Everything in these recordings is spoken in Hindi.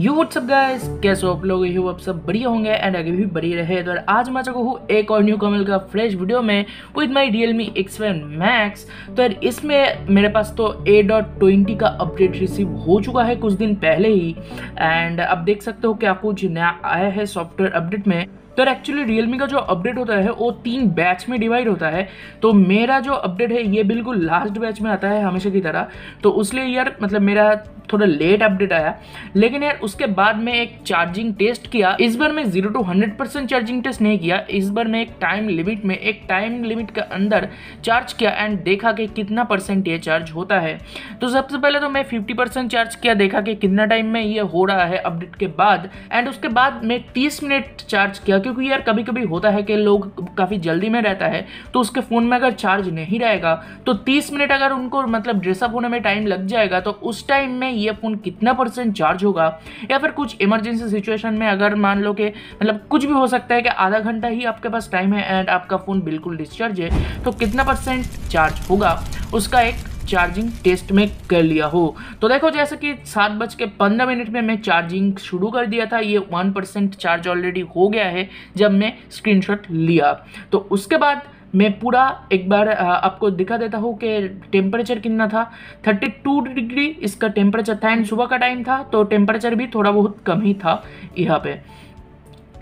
यू व्हाट्सअप गाइस कैसे आप लोग यू आप सब बढ़िया होंगे एंड आगे भी बढ़िया रहे तो आज मैं चाहूँ हूँ एक और न्यू कमल का फ्रेश वीडियो में with my Mi X one max तो यार इसमें मेरे पास तो ए डॉट ट्वेंटी का अपडेट रिसीव हो चुका है कुछ दिन पहले ही एंड आप देख सकते हो क्या कुछ नया आया है सॉफ्टवेयर अपडेट में तो यार एक्चुअली रियलमी का जो अपडेट होता है वो तीन बैच में डिवाइड होता है तो मेरा जो अपडेट है ये बिल्कुल लास्ट बैच में आता है हमेशा की तरह तो उसलिए यार मतलब मेरा थोड़ा लेट अपडेट आया लेकिन यार उसके बाद में एक चार्जिंग टेस्ट किया इस बार मैं zero to hundred percent charging test नहीं किया इस बार मैं एक टाइम लिमिट में एक टाइम लिमिट के अंदर चार्ज किया एंड देखा कि कितना परसेंट ये चार्ज होता है तो सबसे पहले तो मैं फिफ्टी परसेंट चार्ज किया देखा कि कितना टाइम में ये हो रहा है अपडेट के बाद एंड उसके बाद मैं तीस मिनट चार्ज किया क्योंकि यार कभी कभी होता है कि लोग काफ़ी जल्दी में रहता है तो उसके फ़ोन में अगर चार्ज नहीं रहेगा तो तीस मिनट अगर उनको मतलब ड्रेसअप होने में टाइम लग जाएगा तो उस टाइम में ये फ़ोन कितना परसेंट चार्ज होगा या फिर कुछ इमरजेंसी सिचुएशन में अगर मान लो कि मतलब कुछ भी हो सकता है कि आधा घंटा ही आपके पास टाइम है एंड आपका फ़ोन बिल्कुल डिस्चार्ज है तो कितना परसेंट चार्ज होगा उसका एक चार्जिंग टेस्ट में कर लिया हो तो देखो जैसे कि सात बज के पंद्रह मिनट में मैं चार्जिंग शुरू कर दिया था ये वन परसेंट चार्ज ऑलरेडी हो गया है जब मैं स्क्रीनशॉट लिया तो उसके बाद मैं पूरा एक बार आपको दिखा देता हूँ कि टेम्परेचर कितना था 32 डिग्री इसका टेम्परेचर था एंड सुबह का टाइम था तो टेम्परेचर भी थोड़ा बहुत कम ही था यहाँ पे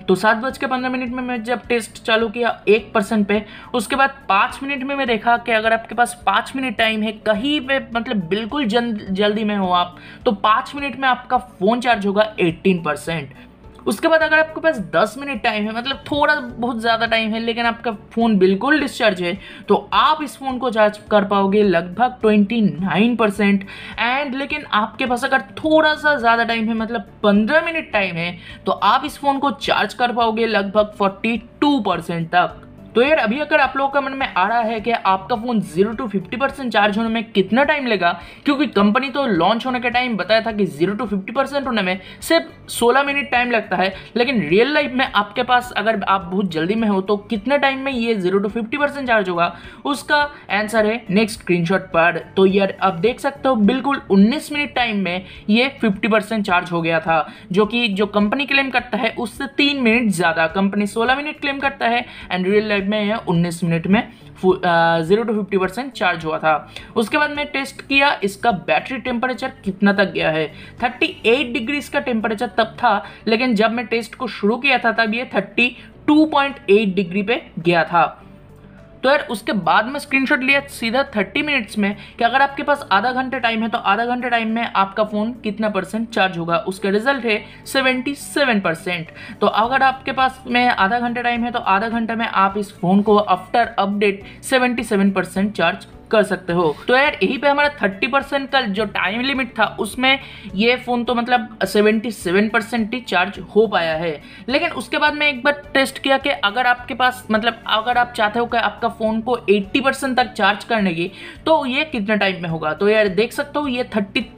तो सात बज के पंद्रह मिनट में मैं जब टेस्ट चालू किया एक परसेंट पे उसके बाद पाँच मिनट में मैं देखा कि अगर आपके पास पाँच मिनट टाइम है कहीं पे मतलब बिल्कुल जल्द जल्दी में हो आप तो पाँच मिनट में आपका फ़ोन चार्ज होगा एट्टीन परसेंट उसके बाद अगर आपके पास 10 मिनट टाइम है मतलब थोड़ा बहुत ज़्यादा टाइम है लेकिन आपका फ़ोन बिल्कुल डिस्चार्ज है तो आप इस फ़ोन को चार्ज कर पाओगे लगभग 29 परसेंट एंड लेकिन आपके पास अगर थोड़ा सा ज़्यादा टाइम है मतलब 15 मिनट टाइम है तो आप इस फ़ोन को चार्ज कर पाओगे लगभग 42 परसेंट तक तो यार अभी अगर आप लोगों का मन में आ रहा है कि आपका phone zero to fifty percent charge होने में कितना टाइम लेगा क्योंकि कंपनी तो लॉन्च होने के टाइम बताया था कि जीरो टू फिफ्टी परसेंट होने में सिर्फ सोलह मिनट टाइम लगता है लेकिन रियल लाइफ में आपके पास अगर आप बहुत जल्दी में हो तो कितने टाइम में ये zero to fifty percent charge होगा उसका आंसर है नेक्स्ट स्क्रीन पर तो यार आप देख सकते हो बिल्कुल उन्नीस मिनट टाइम में ये फिफ्टी परसेंट चार्ज हो गया था जो कि जो कंपनी क्लेम करता है उससे तीन मिनट ज़्यादा कंपनी सोलह मिनट क्लेम करता है एंड रियल लाइफ मिनट में या 19 मिनट में zero to fifty percent charge हुआ था उसके बाद मैं टेस्ट किया इसका बैटरी टेम्परेचर कितना तक गया है 38 डिग्री इसका टेम्परेचर तब था लेकिन जब मैं टेस्ट को शुरू किया था तब ये 32.8 डिग्री पे गया था तो यार उसके बाद में स्क्रीनशॉट लिया सीधा थर्टी मिनट्स में कि अगर आपके पास आधा घंटे टाइम है तो आधा घंटे टाइम में आपका फ़ोन कितना परसेंट चार्ज होगा उसका रिजल्ट है सेवेंटी सेवन परसेंट तो अगर आपके पास में आधा घंटे टाइम है तो आधा घंटे में आप इस फ़ोन को after update seventy seven percent charge कर सकते हो तो यार यही पे हमारा 30 परसेंट का जो टाइम लिमिट था उसमें ये फ़ोन तो मतलब 77 परसेंट ही चार्ज हो पाया है लेकिन उसके बाद मैं एक बार टेस्ट किया कि अगर आपके पास मतलब अगर आप चाहते हो कि आपका फ़ोन को 80 परसेंट तक चार्ज करने की तो ये कितने टाइम में होगा तो यार देख सकते हो ये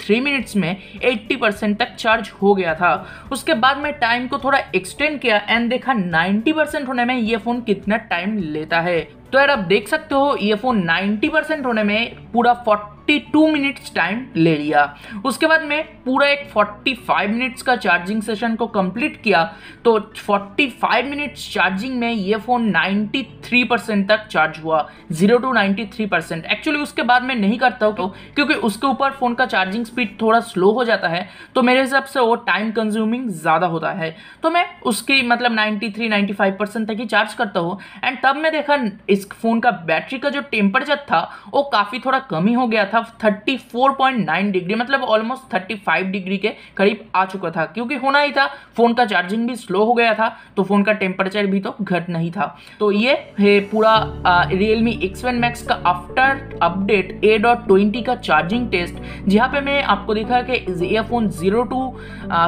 थ्री मिनट्स में एट्टी परसेंट तक चार्ज हो गया था उसके बाद मैं टाइम को थोड़ा एक्सटेंड किया एंड देखा नाइनटी परसेंट होने में ये फ़ोन कितना टाइम लेता है तो यार आप देख सकते हो ये फोन 90 परसेंट होने में पूरा 52 मिनट्स टाइम ले लिया उसके बाद मैं पूरा एक 45 मिनट्स का चार्जिंग सेशन को कंप्लीट किया तो 45 मिनट्स चार्जिंग में ये फ़ोन 93 परसेंट तक चार्ज हुआ 0 टू 93 परसेंट एक्चुअली उसके बाद मैं नहीं करता हूँ क्योंकि उसके ऊपर फ़ोन का चार्जिंग स्पीड थोड़ा स्लो हो जाता है तो मेरे हिसाब से वो टाइम कंज्यूमिंग ज़्यादा होता है तो मैं उसकी मतलब नाइन्टी फाइव परसेंट तक ही चार्ज करता हूँ एंड तब मैं देखा इस फ़ोन का बैटरी का जो टेम्परेचर था वो काफ़ी थोड़ा कम ही हो गया था था 34.9 डिग्री मतलब ऑलमोस्ट 35 डिग्री के करीब आ चुका था क्योंकि होना ही था फ़ोन का चार्जिंग भी स्लो हो गया था तो फ़ोन का टेम्परेचर भी तो घट नहीं था तो ये है पूरा रियलमी एक्स वन मैक्स का after update A dot twenty का चार्जिंग टेस्ट जहाँ पे मैं आपको देखा कि ये phone zero to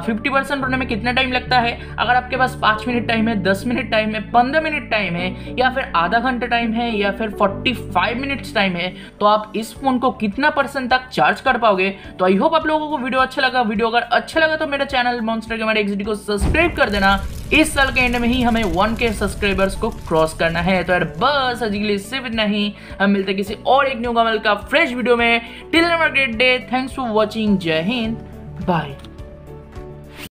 fifty percent होने में कितना टाइम लगता है अगर आपके पास पाँच मिनट टाइम है दस मिनट टाइम है पंद्रह मिनट टाइम है या फिर आधा घंटा टाइम है या फिर फोर्टी फाइव मिनट्स टाइम है तो आप इस फ़ोन को कितने कितना परसेंट तक चार्ज कर पाओगे तो आई होप आप लोगों को वीडियो अच्छा लगा वीडियो अगर अच्छा लगा तो मेरा चैनल मॉन्स्टर के मेरे को सब्सक्राइब कर देना इस साल के एंड में ही हमें वन के सब्सक्राइबर्स को क्रॉस करना है तो यार बस आज के लिए सिर्फ इतना ही हम मिलते किसी और एक न्यू कमल का फ्रेश वीडियो में till great day thanks for watching जय हिंद बाय